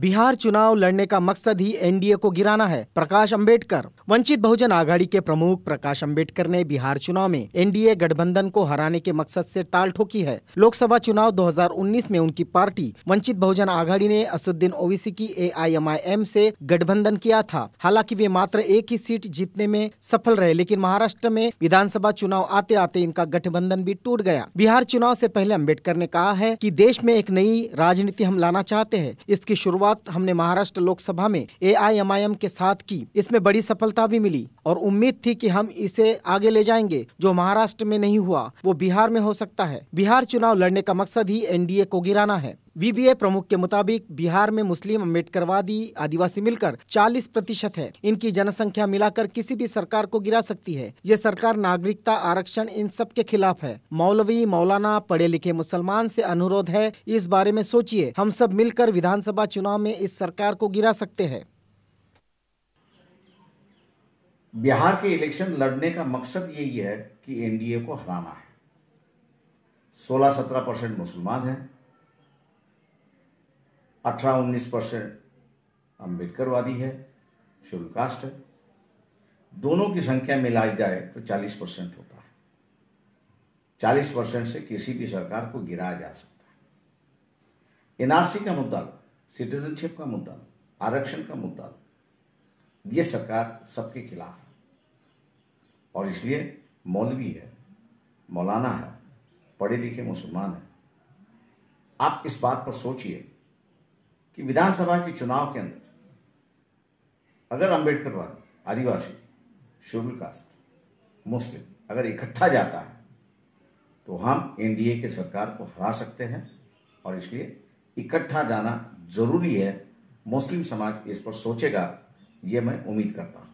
बिहार चुनाव लड़ने का मकसद ही एनडीए को गिराना है प्रकाश अंबेडकर वंचित बहुजन आघाड़ी के प्रमुख प्रकाश अंबेडकर ने बिहार चुनाव में एनडीए गठबंधन को हराने के मकसद से ताल ठोकी है लोकसभा चुनाव 2019 में उनकी पार्टी वंचित बहुजन आघाड़ी ने असुद्दीन ओवीसी की एआईएमआईएम से गठबंधन किया था हालांकि वे मात्र एक ही सीट जीतने में सफल रहे लेकिन महाराष्ट्र में विधानसभा चुनाव आते आते इनका गठबंधन भी टूट गया बिहार चुनाव ऐसी पहले अम्बेडकर ने कहा है की देश में एक नई राजनीति हम लाना चाहते है इसकी शुरुआत शुरुआत हमने महाराष्ट्र लोकसभा में ए एम के साथ की इसमें बड़ी सफलता भी मिली और उम्मीद थी कि हम इसे आगे ले जाएंगे जो महाराष्ट्र में नहीं हुआ वो बिहार में हो सकता है बिहार चुनाव लड़ने का मकसद ही एनडीए को गिराना है वीबीए प्रमुख के मुताबिक बिहार में मुस्लिम अम्बेडकरवादी आदिवासी मिलकर 40 प्रतिशत है इनकी जनसंख्या मिलाकर किसी भी सरकार को गिरा सकती है ये सरकार नागरिकता आरक्षण इन सब के खिलाफ है मौलवी मौलाना पढ़े लिखे मुसलमान से अनुरोध है इस बारे में सोचिए हम सब मिलकर विधानसभा चुनाव में इस सरकार को गिरा सकते हैं बिहार के इलेक्शन लड़ने का मकसद यही है कि एनडीए को हराना है 16-17 परसेंट मुसलमान हैं अठारह उन्नीस परसेंट अम्बेडकरवादी है शेड्यूल कास्ट है दोनों की संख्या मिलाई जाए तो चालीस परसेंट होता है चालीस परसेंट से किसी भी सरकार को गिराया जा सकता है एनआरसी का मुद्दा सिटीजनशिप का मुद्दा आरक्षण का मुद्दा ये सरकार सबके खिलाफ है और इसलिए मौलवी है मौलाना है पढ़े लिखे मुसलमान है आप इस बात पर सोचिए कि विधानसभा के चुनाव के अंदर अगर अंबेडकरवादी आदिवासी शेड्यूल कास्ट मुस्लिम अगर इकट्ठा जाता है तो हम एनडीए के सरकार को हरा सकते हैं और इसलिए इकट्ठा जाना जरूरी है मुस्लिम समाज इस पर सोचेगा ये मैं उम्मीद करता हूं